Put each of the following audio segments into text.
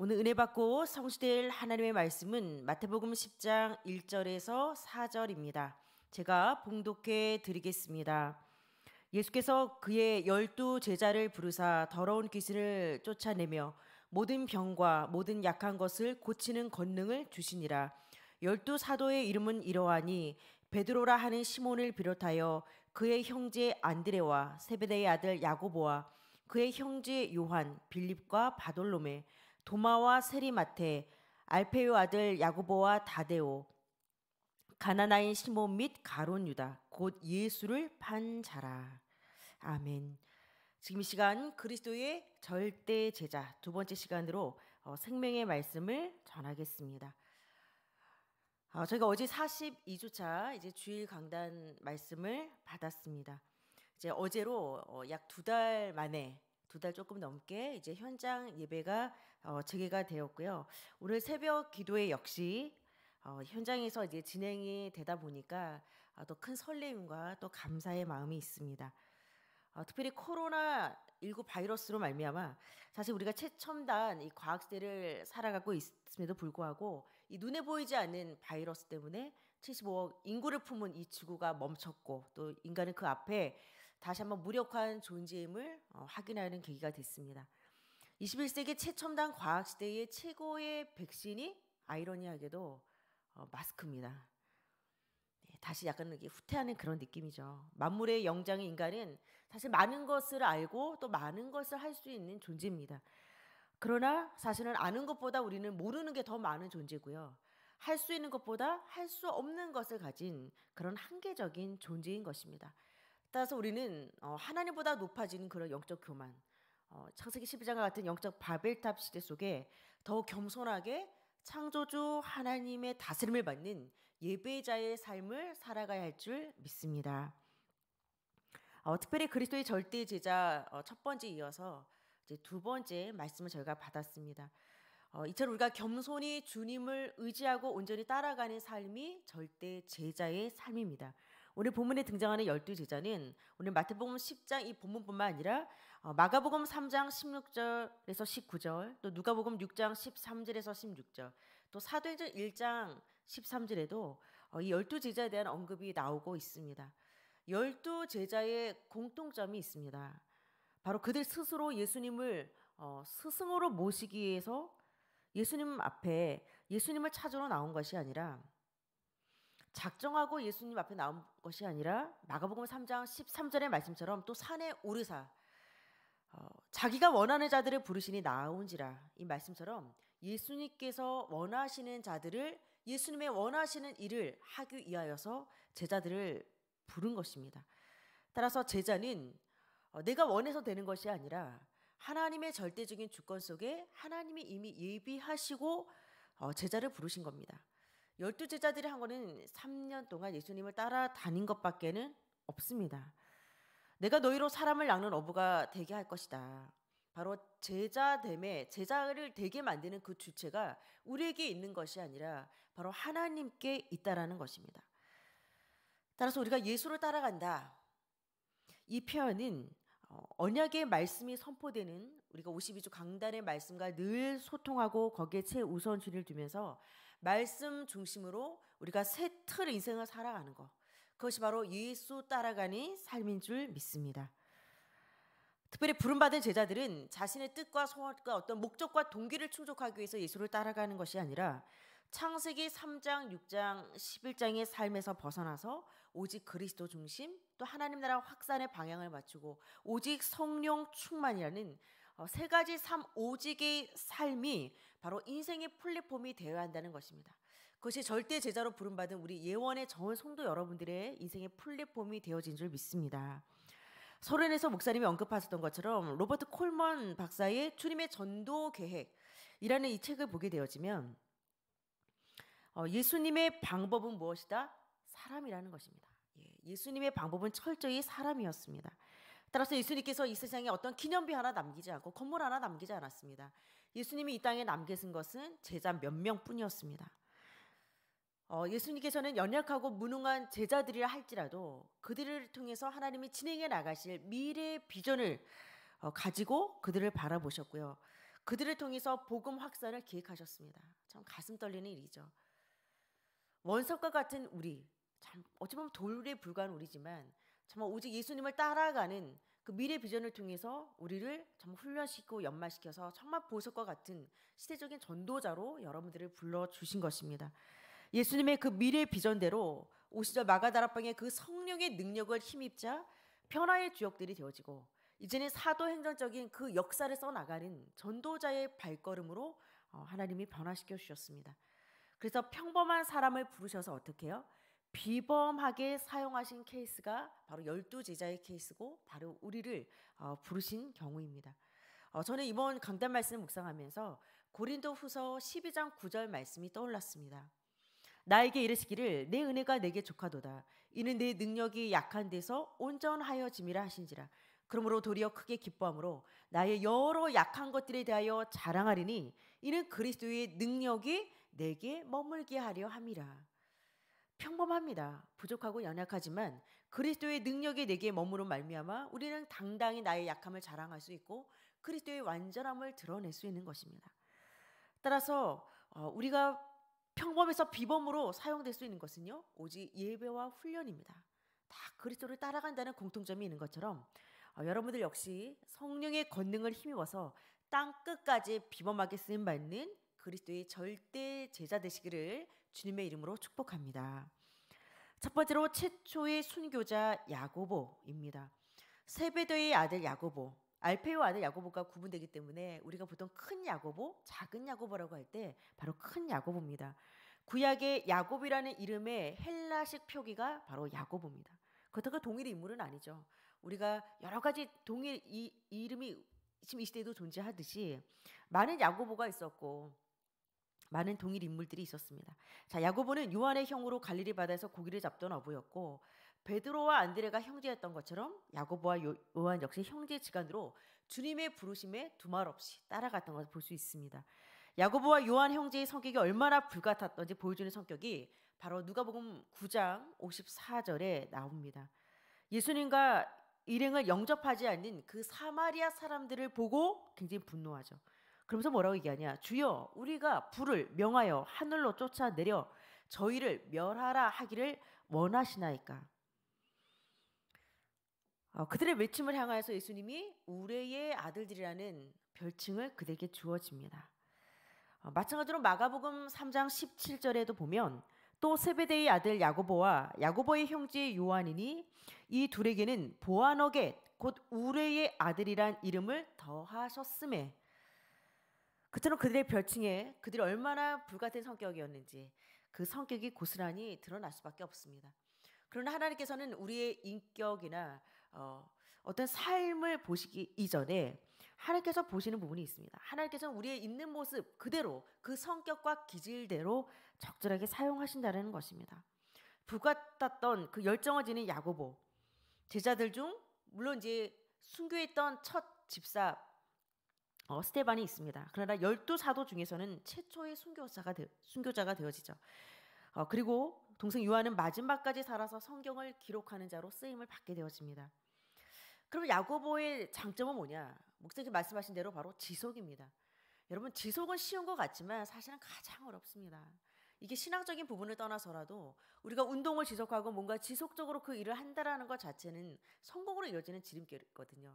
오늘 은혜 받고 성취될 하나님의 말씀은 마태복음 10장 1절에서 4절입니다. 제가 봉독해 드리겠습니다. 예수께서 그의 열두 제자를 부르사 더러운 귀신을 쫓아내며 모든 병과 모든 약한 것을 고치는 권능을 주시니라. 열두 사도의 이름은 이러하니 베드로라 하는 시몬을 비롯하여 그의 형제 안드레와 세베대의 아들 야고보와 그의 형제 요한, 빌립과 바돌로메 도마와 세리마테, 알페요 아들 야구보와 다데오, 가나나인 시몬 및 가론 유다 곧 예수를 판 자라. 아멘. 지금 이 시간 그리스도의 절대 제자 두 번째 시간으로 어, 생명의 말씀을 전하겠습니다. 어, 저희가 어제 42주차 이제 주일 강단 말씀을 받았습니다. 이제 어제로 어, 약두 달 만에 두달 조금 넘게 이제 현장 예배가 어, 재개가 되었고요. 오늘 새벽 기도회 역시 어, 현장에서 이제 진행이 되다 보니까 어, 아, 또큰 설렘과 또 감사의 마음이 있습니다. 어, 특별히 코로나 19 바이러스로 말미암아 사실 우리가 최첨단 이 과학 시대를 살아가고 있음에도 불구하고 이 눈에 보이지 않는 바이러스 때문에 75억 인구를 품은 이 지구가 멈췄고 또 인간은 그 앞에 다시 한번 무력한 존재임을 어, 확인하는 계기가 됐습니다. 21세기 최첨단 과학 시대의 최고의 백신이 아이러니하게도 어, 마스크입니다. 예, 다시 약간 이게 후퇴하는 그런 느낌이죠. 만물의 영장인 인간은 사실 많은 것을 알고 또 많은 것을 할 수 있는 존재입니다. 그러나 사실은 아는 것보다 우리는 모르는 게 더 많은 존재고요. 할 수 있는 것보다 할 수 없는 것을 가진 그런 한계적인 존재인 것입니다. 따라서 우리는 어, 하나님보다 높아지는 그런 영적 교만, 어, 창세기 12장과 같은 영적 바벨탑 시대 속에 더 겸손하게 창조주 하나님의 다스림을 받는 예배자의 삶을 살아가야 할 줄 믿습니다. 어, 특별히 그리스도의 절대 제자 어, 첫 번째 이어서 이제 두 번째 말씀을 저희가 받았습니다. 어, 이처럼 우리가 겸손히 주님을 의지하고 온전히 따라가는 삶이 절대 제자의 삶입니다. 오늘 본문에 등장하는 열두 제자는 오늘 마태복음 10장 이 본문뿐만 아니라 어, 마가복음 3장 16절에서 19절, 또 누가복음 6장 13절에서 16절, 또 사도행전 1장 13절에도 어, 이 열두 제자에 대한 언급이 나오고 있습니다. 열두 제자의 공통점이 있습니다. 바로 그들 스스로 예수님을 어, 스승으로 모시기 위해서 예수님 앞에 예수님을 찾으러 나온 것이 아니라 작정하고 예수님 앞에 나온 것이 아니라 마가복음 3장 13절의 말씀처럼 또 산에 오르사 어, 자기가 원하는 자들을 부르시니 나온지라 이 말씀처럼 예수님께서 원하시는 자들을 예수님의 원하시는 일을 하기 위하여서 제자들을 부른 것입니다. 따라서 제자는 어, 내가 원해서 되는 것이 아니라 하나님의 절대적인 주권 속에 하나님이 이미 예비하시고 어, 제자를 부르신 겁니다. 열두 제자들이 한 거는 3년 동안 예수님을 따라다닌 것밖에는 없습니다. 내가 너희로 사람을 낚는 어부가 되게 할 것이다. 바로 제자됨에 제자를 되게 만드는 그 주체가 우리에게 있는 것이 아니라 바로 하나님께 있다라는 것입니다. 따라서 우리가 예수를 따라간다. 이 표현은 어, 언약의 말씀이 선포되는 우리가 52주 강단의 말씀과 늘 소통하고 거기에 최우선순를 두면서 말씀 중심으로 우리가 새틀 인생을 살아가는 것. 그것이 바로 예수 따라가니 삶인 줄 믿습니다. 특별히 부름받은 제자들은 자신의 뜻과 소원과 어떤 목적과 동기를 충족하기 위해서 예수를 따라가는 것이 아니라 창세기 3장, 6장, 11장의 삶에서 벗어나서 오직 그리스도 중심 또 하나님 나라 확산의 방향을 맞추고 오직 성령 충만이라는 어, 세 가지 삶 오직의 삶이 바로 인생의 플랫폼이 되어야 한다는 것입니다. 그것이 절대 제자로 부름받은 우리 예원의 정원 성도 여러분들의 인생의 플랫폼이 되어진 줄 믿습니다. 서른에서 목사님이 언급하셨던 것처럼 로버트 콜먼 박사의 주님의 전도 계획이라는 이 책을 보게 되어지면 어, 예수님의 방법은 무엇이다? 사람이라는 것입니다. 예, 예수님의 방법은 철저히 사람이었습니다. 따라서 예수님께서 이 세상에 어떤 기념비 하나 남기지 않고 건물 하나 남기지 않았습니다. 예수님이 이 땅에 남기신 것은 제자 몇 명뿐이었습니다. 어, 예수님께서는 연약하고 무능한 제자들이라 할지라도 그들을 통해서 하나님이 진행해 나가실 미래의 비전을 어, 가지고 그들을 바라보셨고요. 그들을 통해서 복음 확산을 계획하셨습니다참 가슴 떨리는 일이죠. 원석과 같은 우리, 참 어찌 보면 돌에 불과한 우리지만 정말 오직 예수님을 따라가는 그 미래 비전을 통해서 우리를 정말 훈련시키고 연마시켜서 정말 보석과 같은 시대적인 전도자로 여러분들을 불러 주신 것입니다. 예수님의 그 미래 비전대로 오시절 마가다라방의 그 성령의 능력을 힘입자 변화의 주역들이 되어지고 이제는 사도행전적인 그 역사를 써나가는 전도자의 발걸음으로 어, 하나님이 변화시켜 주셨습니다. 그래서 평범한 사람을 부르셔서 어떻게 해요? 비범하게 사용하신 케이스가 바로 열두 제자의 케이스고 바로 우리를 어, 부르신 경우입니다. 어, 저는 이번 강단 말씀을 묵상하면서 고린도 후서 12장 9절 말씀이 떠올랐습니다. 나에게 이르시기를 내 은혜가 내게 족하도다. 이는 내 능력이 약한 데서 온전하여짐이라 하신지라. 그러므로 도리어 크게 기뻐함으로 나의 여러 약한 것들에 대하여 자랑하리니 이는 그리스도의 능력이 내게 머물게 하려 함이라. 평범합니다. 부족하고 연약하지만 그리스도의 능력이 내게 머무른 말미암아 우리는 당당히 나의 약함을 자랑할 수 있고 그리스도의 완전함을 드러낼 수 있는 것입니다. 따라서 어, 우리가 평범에서 비범으로 사용될 수 있는 것은요 오직 예배와 훈련입니다. 다 그리스도를 따라간다는 공통점이 있는 것처럼 어, 여러분들 역시 성령의 권능을 힘입어서 땅 끝까지 비범하게 쓰임 받는 그리스도의 절대 제자 되시기를 주님의 이름으로 축복합니다. 첫 번째로 최초의 순교자 야고보입니다. 세베드의 아들 야고보, 알페오 아들 야고보가 구분되기 때문에 우리가 보통 큰 야고보, 작은 야고보라고 할 때 바로 큰 야고보입니다. 구약의 야곱이라는 이름의 헬라식 표기가 바로 야고보입니다. 그렇다고 동일 인물은 아니죠. 우리가 여러 가지 동일 이 이름이 지금 이 시대에도 존재하듯이 많은 야고보가 있었고 많은 동일 인물들이 있었습니다. 자, 야고보는 요한의 형으로 갈릴리 바다에서 고기를 잡던 어부였고 베드로와 안드레가 형제였던 것처럼 야고보와 요, 요한 역시 형제 지간으로 주님의 부르심에 두말 없이 따라갔던 것을 볼 수 있습니다. 야고보와 요한 형제의 성격이 얼마나 불같았던지 보여주는 성격이 바로 누가복음 9장 54절에 나옵니다. 예수님과 일행을 영접하지 않는 그 사마리아 사람들을 보고 굉장히 분노하죠. 그러면서 뭐라고 얘기하냐? 주여, 우리가 불을 명하여 하늘로 쫓아 내려 저희를 멸하라 하기를 원하시나이까. 어, 그들의 외침을 향하여서 예수님이 우레의 아들들이라는 별칭을 그들에게 주어집니다. 어, 마찬가지로 마가복음 3장 17절에도 보면 또 세베대의 아들 야고보와 야고보의 형제 요한이니 이 둘에게는 보아너겟 곧 우레의 아들이란 이름을 더하셨음에 그처럼 그들의 별칭에 그들이 얼마나 불같은 성격이었는지 그 성격이 고스란히 드러날 수밖에 없습니다. 그러나 하나님께서는 우리의 인격이나 어, 어떤 삶을 보시기 이전에 하나님께서 보시는 부분이 있습니다. 하나님께서는 우리의 있는 모습 그대로 그 성격과 기질대로 적절하게 사용하신다는 것입니다. 불같았던 그 열정을 지닌 야고보 제자들 중 물론 이제 순교했던 첫 집사 어, 스테반이 있습니다. 그러나 열두 사도 중에서는 최초의 순교자가, 되, 순교자가 되어지죠. 어, 그리고 동생 요한은 마지막까지 살아서 성경을 기록하는 자로 쓰임을 받게 되어집니다. 그럼 야고보의 장점은 뭐냐? 목사님 말씀하신 대로 바로 지속입니다. 여러분 지속은 쉬운 것 같지만 사실은 가장 어렵습니다. 이게 신앙적인 부분을 떠나서라도 우리가 운동을 지속하고 뭔가 지속적으로 그 일을 한다라는 것 자체는 성공으로 이어지는 지름길이거든요.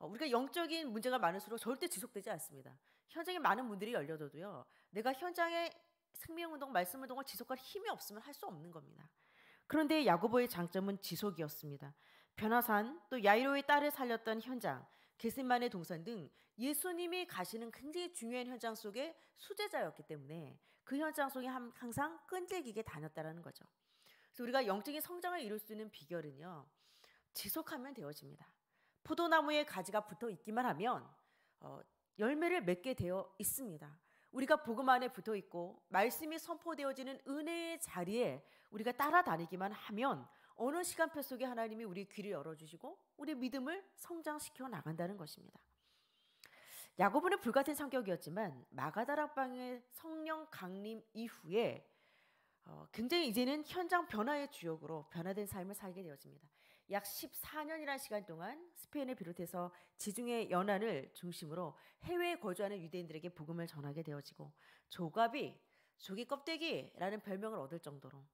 어, 우리가 영적인 문제가 많을수록 절대 지속되지 않습니다. 현장에 많은 문들이 열려져도요. 내가 현장에 생명운동, 말씀운동을 지속할 힘이 없으면 할 수 없는 겁니다. 그런데 야고보의 장점은 지속이었습니다. 변화산, 또 야이로의 딸을 살렸던 현장, 게스만의 동산 등 예수님이 가시는 굉장히 중요한 현장 속에 수제자였기 때문에 그 현장 속에 항상 끈질기게 다녔다는 거죠. 그래서 우리가 영적인 성장을 이룰 수 있는 비결은요. 지속하면 되어집니다. 포도나무의 가지가 붙어 있기만 하면 어, 열매를 맺게 되어 있습니다. 우리가 복음 안에 붙어 있고 말씀이 선포되어지는 은혜의 자리에 우리가 따라다니기만 하면 어느 시간표 속에 하나님이 우리 귀를 열어주시고 우리 믿음을 성장시켜 나간다는 것입니다. 야고보는 불같은 성격이었지만 마가다락방의 성령 강림 이후에 어, 굉장히 이제는 현장 변화의 주역으로 변화된 삶을 살게 되어집니다. 약 14년이라는 시간 동안 스페인을 비롯해서 지중해 연안을 중심으로 해외에 거주하는 유대인들에게 복음을 전하게 되어지고 조갑이 조기 껍데기라는 별명을 얻을 정도로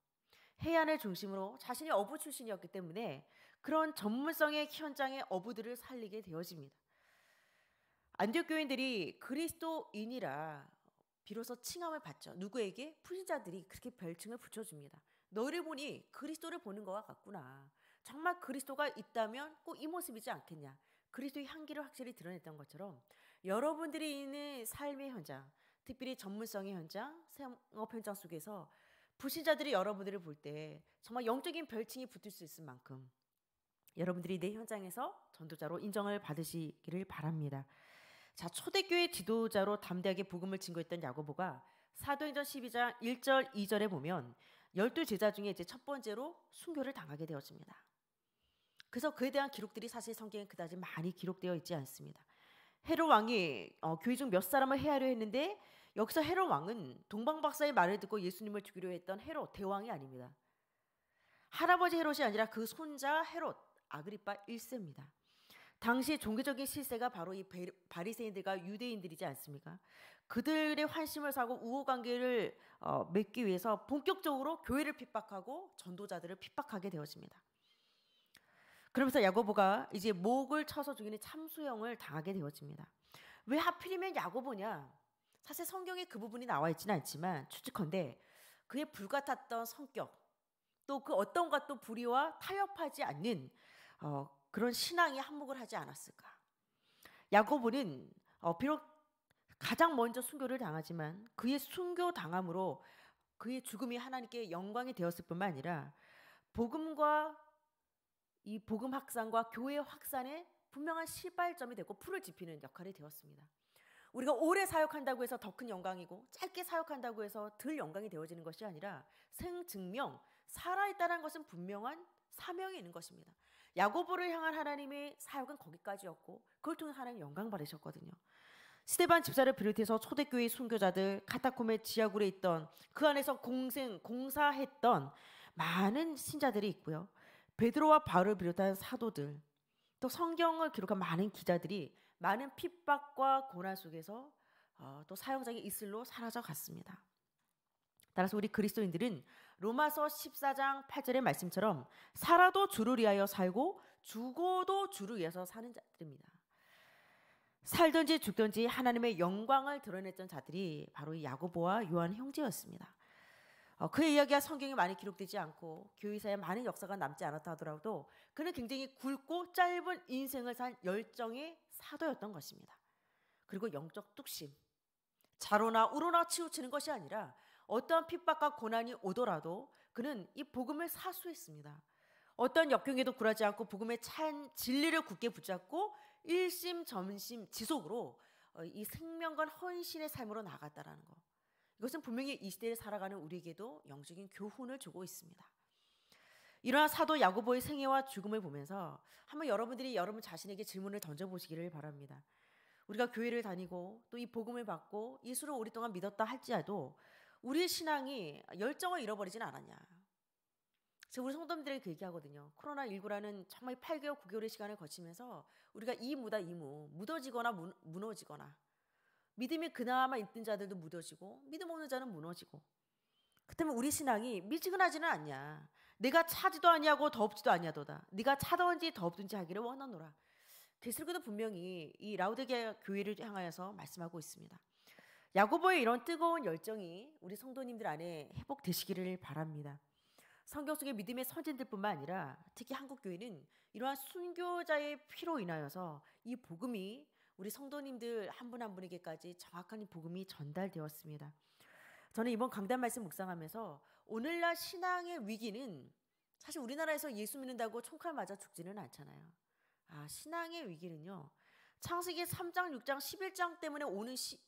해안을 중심으로 자신이 어부 출신이었기 때문에 그런 전문성의 현장의 어부들을 살리게 되어집니다. 안디옥 교인들이 그리스도인이라 비로소 칭함을 받죠. 누구에게? 풀신자들이 그렇게 별칭을 붙여줍니다. 너를 보니 그리스도를 보는 것과 같구나. 정말 그리스도가 있다면 꼭 이 모습이지 않겠냐. 그리스도의 향기를 확실히 드러냈던 것처럼 여러분들이 있는 삶의 현장, 특별히 전문성의 현장, 생업 현장 속에서 부신자들이 여러분들을 볼 때 정말 영적인 별칭이 붙을 수 있을 만큼 여러분들이 내 현장에서 전도자로 인정을 받으시기를 바랍니다. 자, 초대교회 지도자로 담대하게 복음을 증거했던 야고보가 사도행전 12장 1절 2절에 보면 열두 제자 중에 이제 첫 번째로 순교를 당하게 되었습니다. 그래서 그에 대한 기록들이 사실 성경에 그다지 많이 기록되어 있지 않습니다. 헤롯 왕이 어, 교회 중 몇 사람을 해하려 했는데 여기서 헤롯 왕은 동방 박사의 말을 듣고 예수님을 죽이려 했던 헤롯 대왕이 아닙니다. 할아버지 헤롯이 아니라 그 손자 헤롯 아그리파 1세입니다. 당시 종교적인 실세가 바로 이 바리새인들과 유대인들이지 않습니까? 그들의 환심을 사고 우호 관계를 어, 맺기 위해서 본격적으로 교회를 핍박하고 전도자들을 핍박하게 되어집니다. 그러면서 야고보가 이제 목을 쳐서 죽이는 참수형을 당하게 되어집니다. 왜 하필이면 야고보냐? 사실 성경에 그 부분이 나와 있지는 않지만 추측컨대 그의 불같았던 성격 또 그 어떤 것도 불의와 타협하지 않는 어, 그런 신앙이 한몫을 하지 않았을까. 야고보는 어, 비록 가장 먼저 순교를 당하지만 그의 순교 당함으로 그의 죽음이 하나님께 영광이 되었을 뿐만 아니라 복음과 이 복음 확산과 교회 확산에 분명한 시발점이 되고 풀을 지피는 역할이 되었습니다. 우리가 오래 사역한다고 해서 더 큰 영광이고 짧게 사역한다고 해서 덜 영광이 되어지는 것이 아니라 생증명 살아있다는 것은 분명한 사명이 있는 것입니다. 야고보를 향한 하나님의 사역은 거기까지였고 그걸 통해 하나님 영광 받으셨거든요. 스테반 집사를 비롯해서 초대교회 순교자들 카타콤의 지하굴에 있던 그 안에서 공생 공사했던 많은 신자들이 있고요. 베드로와 바울을 비롯한 사도들 또 성경을 기록한 많은 기자들이 많은 핍박과 고난 속에서 어, 또 사형장의 이슬로 사라져 갔습니다. 따라서 우리 그리스도인들은 로마서 14장 8절의 말씀처럼 살아도 주를 위하여 살고 죽어도 주를 위해서 사는 자들입니다. 살든지 죽든지 하나님의 영광을 드러냈던 자들이 바로 이 야고보와 요한 형제였습니다. 어, 그의 이야기가 성경에 많이 기록되지 않고 교회사에 많은 역사가 남지 않았다 하더라도 그는 굉장히 굵고 짧은 인생을 산 열정의 사도였던 것입니다. 그리고 영적 뚝심, 자로나 우로나 치우치는 것이 아니라 어떠한 핍박과 고난이 오더라도 그는 이 복음을 사수했습니다. 어떤 역경에도 굴하지 않고 복음의 찬 진리를 굳게 붙잡고 일심점심 지속으로 어, 이 생명과 헌신의 삶으로 나갔다라는 것. 이것은 분명히 이 시대를 살아가는 우리에게도 영적인 교훈을 주고 있습니다. 이러한 사도 야고보의 생애와 죽음을 보면서 한번 여러분들이 여러분 자신에게 질문을 던져보시기를 바랍니다. 우리가 교회를 다니고 또 이 복음을 받고 예수를 오랫동안 믿었다 할지라도 우리의 신앙이 열정을 잃어버리진 않았냐. 제가 우리 성도들에게 그 얘기하거든요. 코로나19라는 정말 8개월, 9개월의 시간을 거치면서 우리가 이무다 이무, 묻어지거나 무너지거나 믿음이 그나마 있던 자들도 무뎌지고 믿음 없는 자는 무너지고 그렇다면 우리 신앙이 미지근하지는 않냐 내가 차지도 아니하고 덥지도 아니하도다 네가 차던지 덥든지 하기를 원하노라 예수그도 분명히 이 라우데게 교회를 향하여서 말씀하고 있습니다 야고보의 이런 뜨거운 열정이 우리 성도님들 안에 회복되시기를 바랍니다 성경 속의 믿음의 선진들뿐만 아니라 특히 한국 교회는 이러한 순교자의 피로 인하여서 이 복음이 우리 성도님들 한 분한 한 분에게까지 정확한 복음이 전달되었습니다. 저는 이번 강단 말씀 묵상하면서 오늘날 신앙의 위기는 사실 우리나라에서 예수 믿는다고 총칼 맞아 죽지는 않잖아요. 아, 신앙의 위기는요. 창세기 3장, 6장, 11장 때문에 오는 시,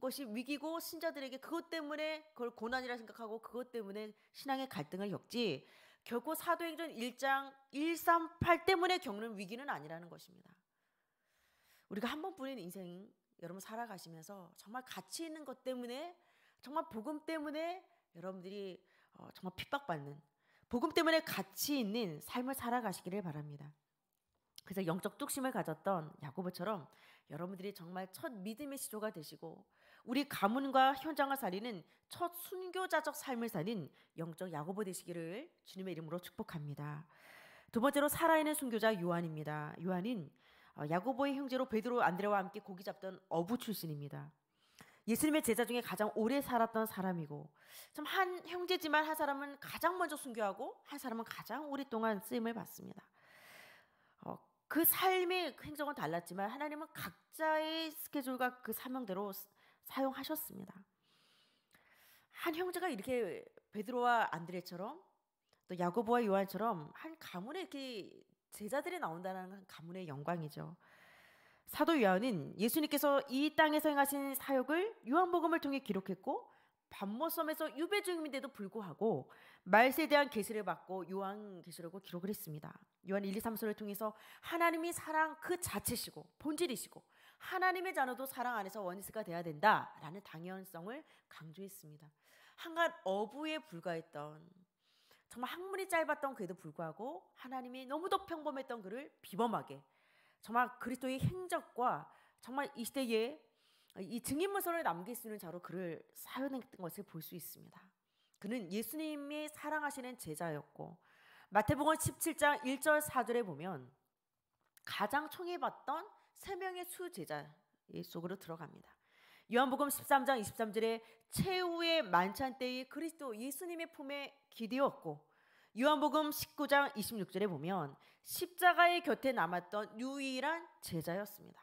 것이 위기고 신자들에게 그것 때문에 그걸 고난이라 생각하고 그것 때문에 신앙의 갈등을 겪지 결코 사도행전 1장 138 때문에 겪는 위기는 아니라는 것입니다. 우리가 한 번뿐인 인생 여러분 살아가시면서 정말 가치 있는 것 때문에 정말 복음 때문에 여러분들이 어, 정말 핍박받는 복음 때문에 가치 있는 삶을 살아가시기를 바랍니다. 그래서 영적 뚝심을 가졌던 야고보처럼 여러분들이 정말 첫 믿음의 시조가 되시고 우리 가문과 현장을 살리는 첫 순교자적 삶을 사는 영적 야고보 되시기를 주님의 이름으로 축복합니다. 두 번째로 살아있는 순교자 요한입니다. 요한은 어, 야고보의 형제로 베드로 안드레와 함께 고기 잡던 어부 출신입니다. 예수님의 제자 중에 가장 오래 살았던 사람이고 참한 형제지만 한 사람은 가장 먼저 순교하고 한 사람은 가장 오랫동안 쓰임을 받습니다. 어, 그 삶의 행정은 달랐지만 하나님은 각자의 스케줄과 그 사명대로 사용하셨습니다. 한 형제가 이렇게 베드로와 안드레처럼 또 야고보와 요한처럼 한 가문에 이렇게 제자들이 나온다는 건 가문의 영광이죠. 사도 요한은 예수님께서 이 땅에서 행하신 사역을 요한복음을 통해 기록했고 밤모섬에서 유배 중인데도 불구하고 말세에 대한 계시를 받고 요한 계시라고 기록을 했습니다. 요한 1, 2, 3서를 통해서 하나님이 사랑 그 자체시고 본질이시고 하나님의 자녀도 사랑 안에서 원수가 돼야 된다라는 당연성을 강조했습니다. 한간 어부에 불과했던 정말 학문이 짧았던 그에도 불구하고 하나님이 너무도 평범했던 그를 비범하게 정말 그리스도의 행적과 정말 이 시대에 이 증인문서를 남길 수 있는 자로 그를 사용했던 것을 볼 수 있습니다. 그는 예수님이 사랑하시는 제자였고 마태복음 17장 1절 4절에 보면 가장 총애받던 세 명의 수제자 의 속으로 들어갑니다. 요한복음 13장 23절에 최후의 만찬 때의 그리스도 예수님의 품에 기대었고 요한복음 19장 26절에 보면 십자가의 곁에 남았던 유일한 제자였습니다.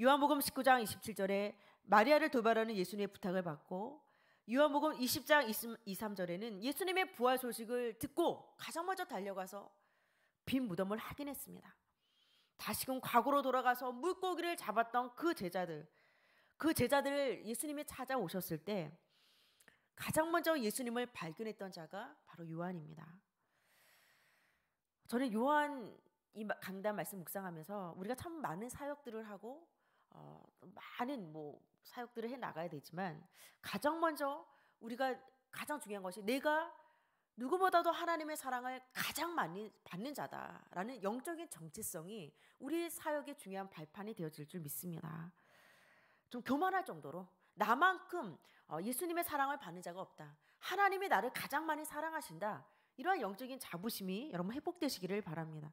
요한복음 19장 27절에 마리아를 돌발하는 예수님의 부탁을 받고 요한복음 20장 23절에는 예수님의 부활 소식을 듣고 가장 먼저 달려가서 빈 무덤을 확인했습니다. 다시금 과거로 돌아가서 물고기를 잡았던 그 제자들 그 제자들 을 예수님이 찾아오셨을 때 가장 먼저 예수님을 발견했던 자가 바로 요한입니다. 저는 요한 이 강단 말씀 묵상하면서 우리가 참 많은 사역들을 하고 어, 많은 뭐 사역들을 해 나가야 되지만 가장 먼저 우리가 가장 중요한 것이 내가 누구보다도 하나님의 사랑을 가장 많이 받는 자다라는 영적인 정체성이 우리 사역의 중요한 발판이 되어질 줄 믿습니다. 좀 교만할 정도로 나만큼 어, 예수님의 사랑을 받는 자가 없다. 하나님이 나를 가장 많이 사랑하신다. 이러한 영적인 자부심이 여러분 회복되시기를 바랍니다.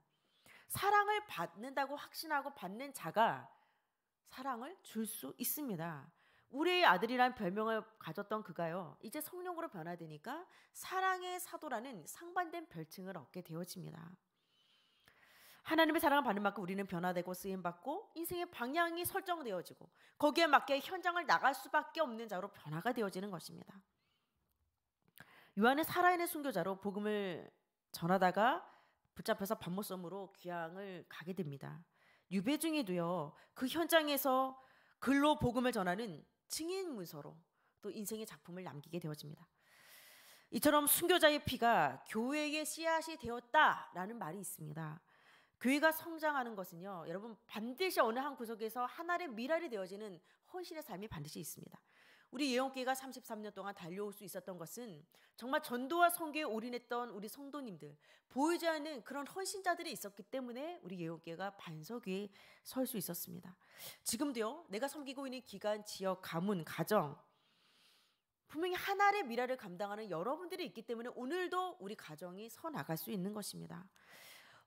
사랑을 받는다고 확신하고 받는 자가 사랑을 줄 수 있습니다. 우리의 아들이란 별명을 가졌던 그가요. 이제 성령으로 변화되니까 사랑의 사도라는 상반된 별칭을 얻게 되어집니다. 하나님의 사랑을 받는 만큼 우리는 변화되고 쓰임받고 인생의 방향이 설정되어지고 거기에 맞게 현장을 나갈 수밖에 없는 자로 변화가 되어지는 것입니다. 요한은 살아있는 순교자로 복음을 전하다가 붙잡혀서 반모섬으로 귀향을 가게 됩니다. 유배 중이 되어 그 현장에서 글로 복음을 전하는 증인 문서로 또 인생의 작품을 남기게 되어집니다. 이처럼 순교자의 피가 교회의 씨앗이 되었다라는 말이 있습니다. 교회가 성장하는 것은요, 여러분 반드시 어느 한 구석에서 하나의 미랄이 되어지는 헌신의 삶이 반드시 있습니다. 우리 예언교회가 33년 동안 달려올 수 있었던 것은 정말 전도와 성교에 올인했던 우리 성도님들, 보이지 않는 그런 헌신자들이 있었기 때문에 우리 예언교회가 반석 위에 설 수 있었습니다. 지금도요, 내가 섬기고 있는 기간, 지역, 가문, 가정, 분명히 하나의 미라를 감당하는 여러분들이 있기 때문에 오늘도 우리 가정이 서 나갈 수 있는 것입니다.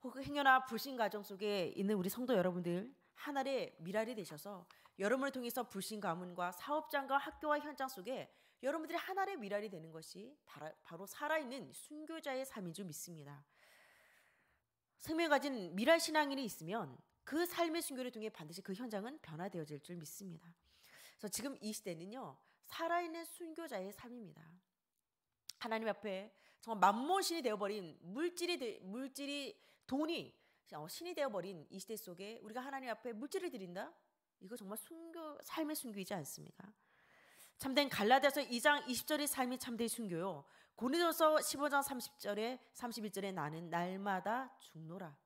혹은 행여나 불신 가정 속에 있는 우리 성도 여러분들 하나의 미랄이 되셔서 여러분을 통해서 불신 가문과 사업장과 학교와 현장 속에 여러분들이 하나의 미랄이 되는 것이 바로 살아있는 순교자의 삶인 줄 믿습니다. 생명 가진 미랄 신앙인이 있으면 그 삶의 순교를 통해 반드시 그 현장은 변화되어질 줄 믿습니다. 그래서 지금 이 시대는요 살아있는 순교자의 삶입니다. 하나님 앞에 정말 만몬신이 되어버린 물질이 물질이 돈이 어, 신이 되어버린 이 시대 속에 우리가 하나님 앞에 물질을 드린다? 이거 정말 순교, 삶의 순교이지 않습니까? 참된 갈라디아서 2장 20절의 삶이 참된 순교요. 고린도서 15장 30절에 31절에 나는 날마다 죽노라.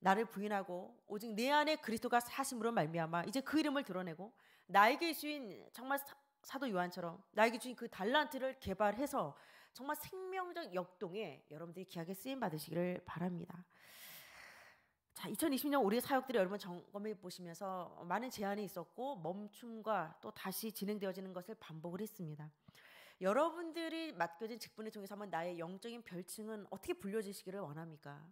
나를 부인하고 오직 내 안에 그리스도가 사심으로 말미암아 이제 그 이름을 드러내고 나에게 주인 정말 사도 요한처럼 나에게 주인 그 달란트를 개발해서 정말 생명적 역동에 여러분들이 귀하게 쓰임 받으시기를 바랍니다. 자, 2020년 우리 사역들이 여러분 점검해 보시면서 많은 제한이 있었고 멈춤과 또 다시 진행되어지는 것을 반복을 했습니다. 여러분들이 맡겨진 직분을 통해서 한번 나의 영적인 별칭은 어떻게 불려지시기를 원합니까?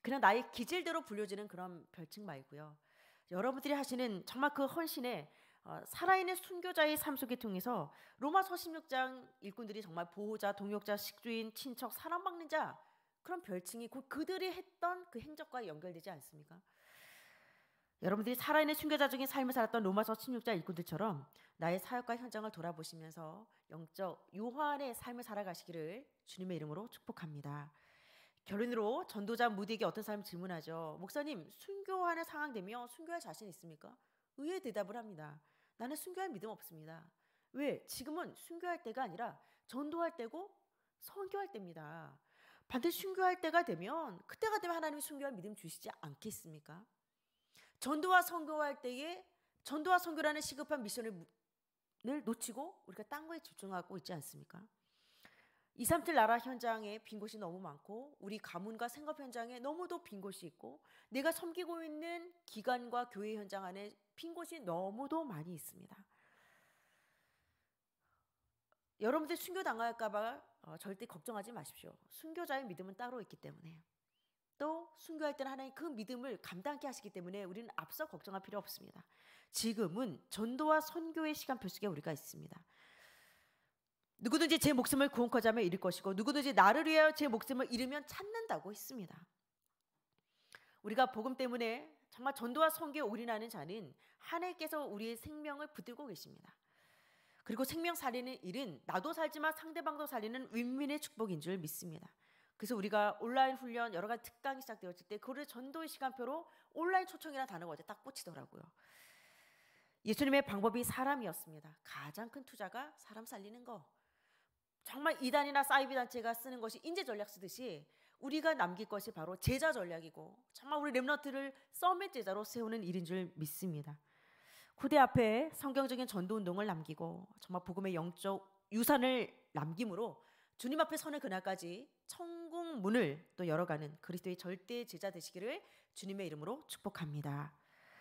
그냥 나의 기질대로 불려지는 그런 별칭 말고요. 여러분들이 하시는 정말 그 헌신에 어, 살아있는 순교자의 삶 속에 통해서 로마서 16장 일꾼들이 정말 보호자, 동역자, 식주인, 친척, 사람받는자 그런 별칭이 곧 그들이 했던 그 행적과 연결되지 않습니까? 여러분들이 살아있는 순교자중인 삶을 살았던 로마서 16장 일꾼들처럼 나의 사역과 현장을 돌아보시면서 영적 요한의 삶을 살아가시기를 주님의 이름으로 축복합니다. 결론으로 전도자 무디에게 어떤 사람을 질문하죠. 목사님, 순교하는 상황 되면 순교할 자신 있습니까? 의의 외 대답을 합니다. 나는 순교할 믿음 없습니다. 왜? 지금은 순교할 때가 아니라 전도할 때고 선교할 때입니다. 반드시 순교할 때가 되면 그때가 되면 하나님이 순교할 믿음 주시지 않겠습니까? 전도와 선교할 때에 전도와 선교라는 시급한 미션을 놓치고 우리가 딴 거에 집중하고 있지 않습니까? 2, 3칠 나라 현장에 빈 곳이 너무 많고 우리 가문과 생업 현장에 너무도 빈 곳이 있고 내가 섬기고 있는 기관과 교회 현장 안에 빈 곳이 너무도 많이 있습니다. 여러분들 순교 당할까봐 어, 절대 걱정하지 마십시오. 순교자의 믿음은 따로 있기 때문에 또 순교할 때는 하나님 그 믿음을 감당케 하시기 때문에 우리는 앞서 걱정할 필요 없습니다. 지금은 전도와 선교의 시간표 속에 우리가 있습니다. 누구든지 제 목숨을 구원하자면 잃을 것이고 누구든지 나를 위하여 제 목숨을 잃으면 찾는다고 했습니다. 우리가 복음 때문에 정말 전도와 성교에 올인하는 자는 하나님께서 우리의 생명을 붙들고 계십니다. 그리고 생명 살리는 일은 나도 살지만 상대방도 살리는 윈윈의 축복인 줄 믿습니다. 그래서 우리가 온라인 훈련 여러 가지 특강이 시작되었을 때 그거를 전도의 시간표로 온라인 초청이라는 단어가 어제 딱 꽂히더라고요. 예수님의 방법이 사람이었습니다. 가장 큰 투자가 사람 살리는 거. 정말 이단이나 사이비 단체가 쓰는 것이 인재 전략 쓰듯이 우리가 남길 것이 바로 제자 전략이고 정말 우리 렘너트를 썸밋 제자로 세우는 일인 줄 믿습니다. 후대 앞에 성경적인 전도 운동을 남기고 정말 복음의 영적 유산을 남김으로 주님 앞에 선의 그날까지 천국 문을 또 열어가는 그리스도의 절대 제자 되시기를 주님의 이름으로 축복합니다.